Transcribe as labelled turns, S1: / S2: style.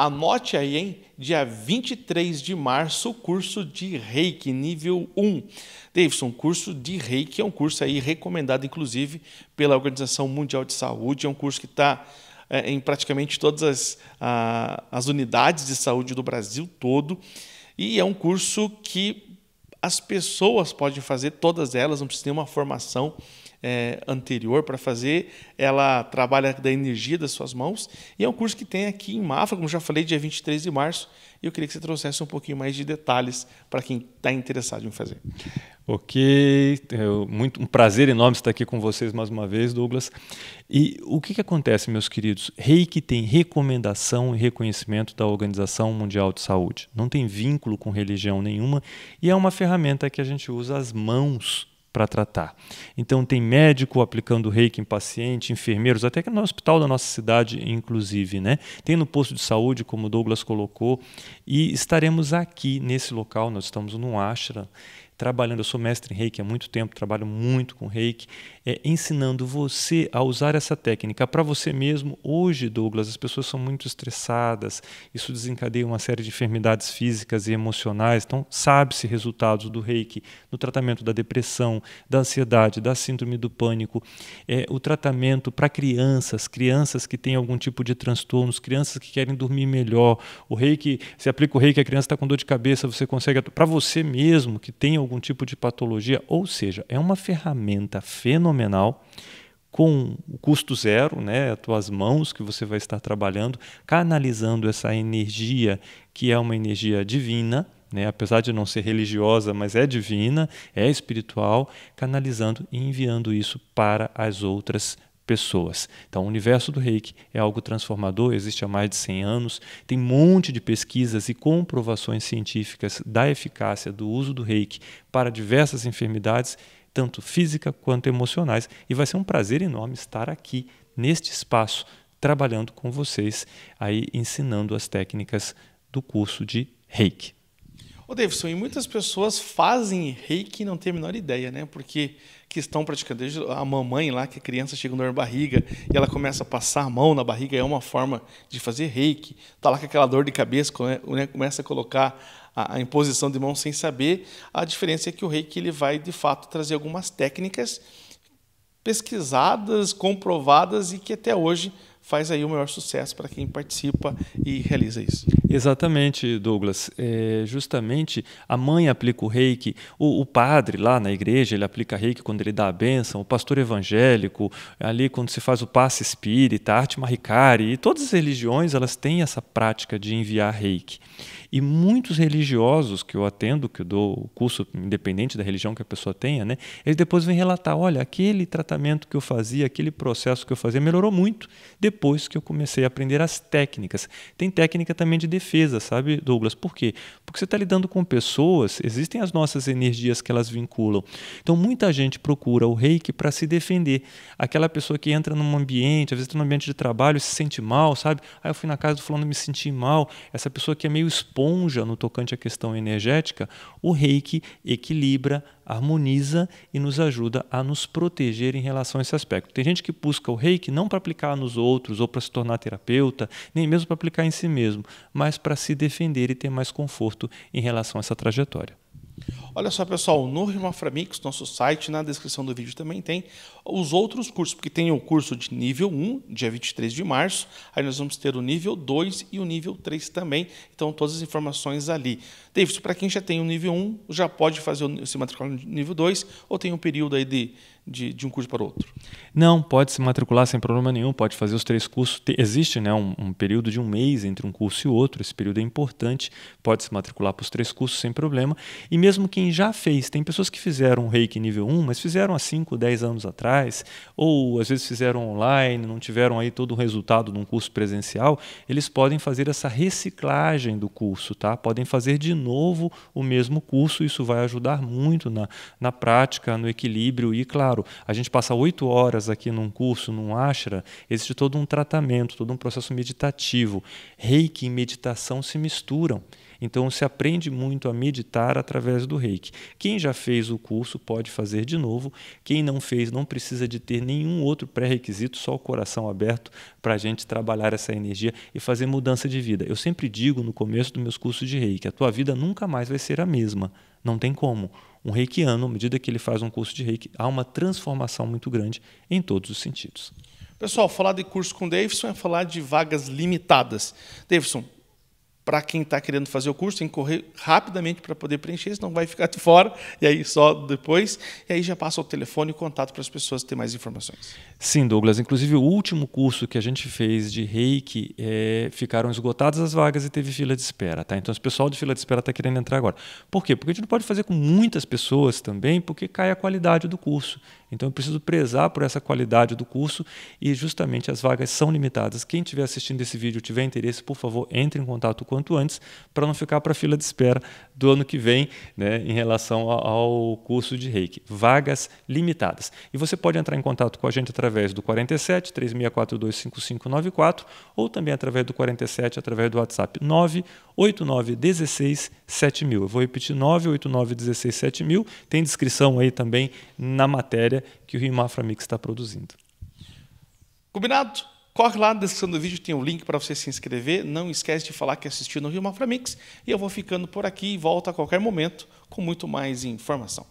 S1: Anote aí, hein? Dia 23 de março, curso de Reiki, nível 1. Davidson, curso de Reiki é um curso aí recomendado, inclusive, pela Organização Mundial de Saúde. É um curso que está é, eh, em praticamente todas as, a, as unidades de saúde do Brasil todo. E é um curso que as pessoas podem fazer, todas elas, não precisa ter uma formação é, anterior para fazer. Ela trabalha da energia das suas mãos. E é um curso que tem aqui em Mafra, como já falei, dia 23 de março. E eu queria que você trouxesse um pouquinho mais de detalhes para quem está interessado em
S2: fazer. Ok, é muito um prazer enorme estar aqui com vocês mais uma vez, Douglas. E o que, que acontece, meus queridos? Reiki tem recomendação e reconhecimento da Organização Mundial de Saúde. Não tem vínculo com religião nenhuma e é uma ferramenta que a gente usa as mãos para tratar. Então tem médico aplicando reiki em paciente, enfermeiros, até que no hospital da nossa cidade, inclusive, né? Tem no posto de saúde, como o Douglas colocou, e estaremos aqui nesse local, nós estamos no Ashram, trabalhando. Eu sou mestre em reiki há muito tempo, trabalho muito com reiki, é, ensinando você a usar essa técnica para você mesmo. Hoje, Douglas, as pessoas são muito estressadas, isso desencadeia uma série de enfermidades físicas e emocionais. Então, sabe-se resultados do reiki no tratamento da depressão, da ansiedade, da síndrome do pânico, é, o tratamento para crianças, crianças que têm algum tipo de transtornos, crianças que querem dormir melhor. O reiki, se aplica o reiki, a criança está com dor de cabeça, você consegue. Para você mesmo que tem algum algum tipo de patologia. Ou seja, é uma ferramenta fenomenal com custo zero, né, as tuas mãos que você vai estar trabalhando, canalizando essa energia que é uma energia divina, né, apesar de não ser religiosa, mas é divina, é espiritual, canalizando e enviando isso para as outras pessoas. Então, o universo do reiki é algo transformador, existe há mais de 100 anos, tem um monte de pesquisas e comprovações científicas da eficácia do uso do reiki para diversas enfermidades, tanto física quanto emocionais, e vai ser um prazer enorme estar aqui neste espaço trabalhando com vocês aí ensinando as técnicas do curso de reiki.
S1: O Davidson, e muitas pessoas fazem reiki e não têm a menor ideia, né? Porque que estão praticando. Desde a mamãe lá, que a é criança chega com dor na barriga e ela começa a passar a mão na barriga, é uma forma de fazer reiki. Está lá com aquela dor de cabeça, né, começa a colocar a, imposição de mão sem saber. A diferença é que o reiki ele vai, de fato, trazer algumas técnicas pesquisadas, comprovadas e que até hoje faz aí o maior sucesso para quem participa e realiza
S2: isso. Exatamente, Douglas. É, justamente a mãe aplica o reiki, o, o, padre lá na igreja ele aplica reiki quando ele dá a bênção, o pastor evangélico, ali quando se faz o passe espírita, a arte maricari, e todas as religiões elas têm essa prática de enviar reiki. E muitos religiosos que eu atendo, que eu dou o curso independente da religião que a pessoa tenha, né, eles depois vêm relatar: olha, aquele tratamento que eu fazia, aquele processo que eu fazia melhorou muito depois que eu comecei a aprender as técnicas. Tem técnica também de defesa, sabe, Douglas? Por quê? Porque você está lidando com pessoas, existem as nossas energias que elas vinculam. Então, muita gente procura o reiki para se defender. Aquela pessoa que entra num ambiente, às vezes tá num ambiente de trabalho, se sente mal, sabe? Ah, eu fui na casa do fulano me senti mal. Essa pessoa que é meio esponja no tocante à questão energética, o reiki equilibra, harmoniza e nos ajuda a nos proteger em relação a esse aspecto. Tem gente que busca o reiki não para aplicar nos outros ou para se tornar terapeuta, nem mesmo para aplicar em si mesmo, mas para se defender e ter mais conforto em relação a essa trajetória.
S1: Olha só, pessoal, no Rimaframix, nosso site, na descrição do vídeo também tem os outros cursos, porque tem o curso de nível 1, dia 23 de março, aí nós vamos ter o nível 2 e o nível 3 também, então todas as informações ali. Davis, para quem já tem o nível 1, já pode fazer o, se matricular no nível 2, ou tem um período aí de de, de um curso para outro?
S2: Não, pode se matricular sem problema nenhum, pode fazer os três cursos. Te, existe né, um, um, período de um mês entre um curso e outro, esse período é importante, pode se matricular para os três cursos sem problema. E mesmo quem já fez, tem pessoas que fizeram o reiki nível 1, mas fizeram há 5, 10 anos atrás, ou às vezes fizeram online, não tiveram aí todo o resultado de um curso presencial, eles podem fazer essa reciclagem do curso, tá? Podem fazer de novo o mesmo curso, isso vai ajudar muito na, na prática, no equilíbrio e, claro, claro, a gente passa oito horas aqui num curso, num ashram, existe todo um tratamento, todo um processo meditativo. Reiki e meditação se misturam. Então se aprende muito a meditar através do reiki. Quem já fez o curso pode fazer de novo. Quem não fez não precisa de ter nenhum outro pré-requisito, só o coração aberto para a gente trabalhar essa energia e fazer mudança de vida. Eu sempre digo no começo dos meus cursos de reiki: a tua vida nunca mais vai ser a mesma. Não tem como um reikiano, à medida que ele faz um curso de reiki, há uma transformação muito grande em todos os sentidos.
S1: Pessoal, falar de curso com o Davidson é falar de vagas limitadas. Davidson, para quem está querendo fazer o curso, tem que correr rapidamente para poder preencher, senão vai ficar de fora, e aí só depois, e aí já passa o telefone e o contato para as pessoas ter mais informações.
S2: Sim, Douglas. Inclusive, o último curso que a gente fez de reiki, é, ficaram esgotadas as vagas e teve fila de espera. Tá? Então, o pessoal de fila de espera está querendo entrar agora. Por quê? Porque a gente não pode fazer com muitas pessoas também, porque cai a qualidade do curso. Então eu preciso prezar por essa qualidade do curso e justamente as vagas são limitadas. Quem estiver assistindo esse vídeo tiver interesse, por favor, entre em contato o quanto antes para não ficar para a fila de espera do ano que vem né, em relação ao curso de reiki. Vagas limitadas. E você pode entrar em contato com a gente através do 47 3642 5594 ou também através do 47 através do WhatsApp 989 16 7000. Eu vou repetir 989 16 7000. Tem descrição aí também na matéria que o Rio Mafra Mix está produzindo.
S1: Combinado? Corre lá na descrição do vídeo, tem o um link para você se inscrever. Não esquece de falar que assistiu no Rio Mafra Mix. E eu vou ficando por aqui e volto a qualquer momento com muito mais informação.